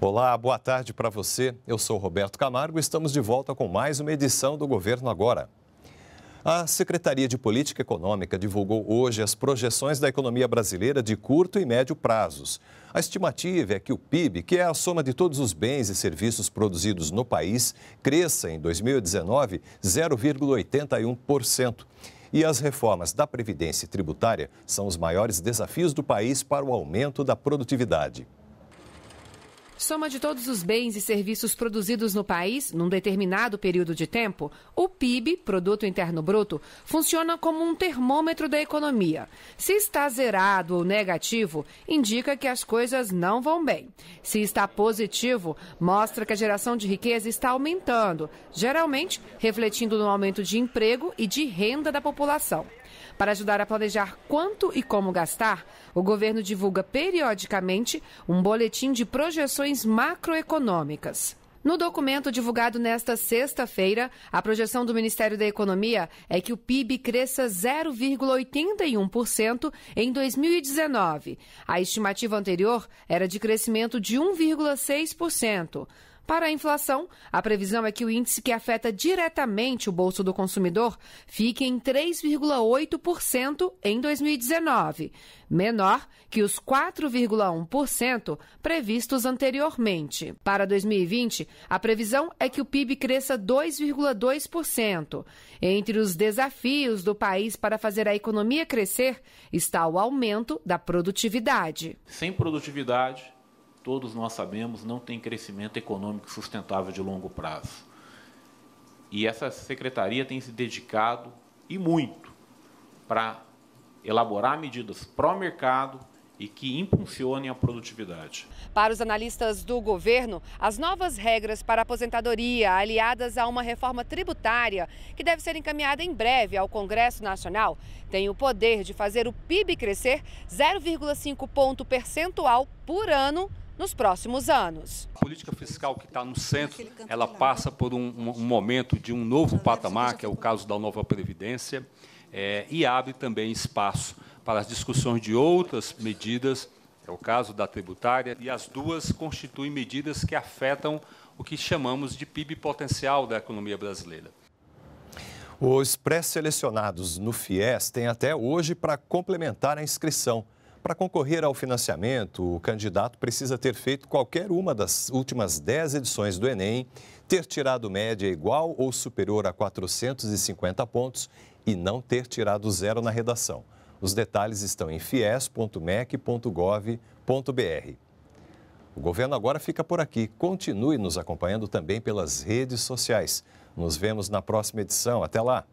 Olá, boa tarde para você. Eu sou Roberto Camargo e estamos de volta com mais uma edição do Governo Agora. A Secretaria de Política Econômica divulgou hoje as projeções da economia brasileira de curto e médio prazos. A estimativa é que o PIB, que é a soma de todos os bens e serviços produzidos no país, cresça em 2019 0,81%. E as reformas da Previdência Tributária são os maiores desafios do país para o aumento da produtividade soma de todos os bens e serviços produzidos no país num determinado período de tempo, o PIB, Produto Interno Bruto, funciona como um termômetro da economia. Se está zerado ou negativo, indica que as coisas não vão bem. Se está positivo, mostra que a geração de riqueza está aumentando, geralmente refletindo no aumento de emprego e de renda da população. Para ajudar a planejar quanto e como gastar, o governo divulga periodicamente um boletim de projeções macroeconômicas. No documento divulgado nesta sexta-feira, a projeção do Ministério da Economia é que o PIB cresça 0,81% em 2019. A estimativa anterior era de crescimento de 1,6%. Para a inflação, a previsão é que o índice que afeta diretamente o bolso do consumidor fique em 3,8% em 2019, menor que os 4,1% previstos anteriormente. Para 2020, a previsão é que o PIB cresça 2,2%. Entre os desafios do país para fazer a economia crescer está o aumento da produtividade. Sem produtividade, todos nós sabemos, não tem crescimento econômico sustentável de longo prazo. E essa secretaria tem se dedicado e muito para elaborar medidas pró-mercado e que impulsionem a produtividade. Para os analistas do governo, as novas regras para a aposentadoria, aliadas a uma reforma tributária, que deve ser encaminhada em breve ao Congresso Nacional, têm o poder de fazer o PIB crescer 0,5 ponto percentual por ano nos próximos anos. A política fiscal que está no centro, ela né? passa por um, um momento de um novo patamar, que é o caso da nova Previdência, é, e abre também espaço para as discussões de outras medidas, é o caso da tributária, e as duas constituem medidas que afetam o que chamamos de PIB potencial da economia brasileira. Os pré-selecionados no FIES têm até hoje para complementar a inscrição. Para concorrer ao financiamento, o candidato precisa ter feito qualquer uma das últimas 10 edições do Enem, ter tirado média igual ou superior a 450 pontos e não ter tirado zero na redação. Os detalhes estão em fies.mec.gov.br. O governo agora fica por aqui. Continue nos acompanhando também pelas redes sociais. Nos vemos na próxima edição. Até lá!